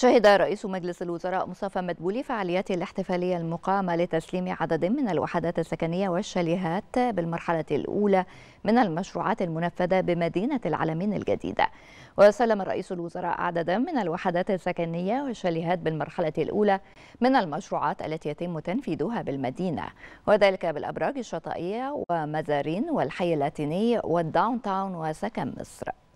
شهد رئيس مجلس الوزراء مصطفى مدبولي فعاليات الاحتفالية المقامة لتسليم عدد من الوحدات السكنية والشاليهات بالمرحلة الأولى من المشروعات المنفذة بمدينة العلمين الجديدة وسلم رئيس الوزراء عددا من الوحدات السكنية والشاليهات بالمرحلة الأولى من المشروعات التي يتم تنفيذها بالمدينة وذلك بالأبراج الشاطئية ومزارين والحي اللاتيني والداون تاون وسكن مصر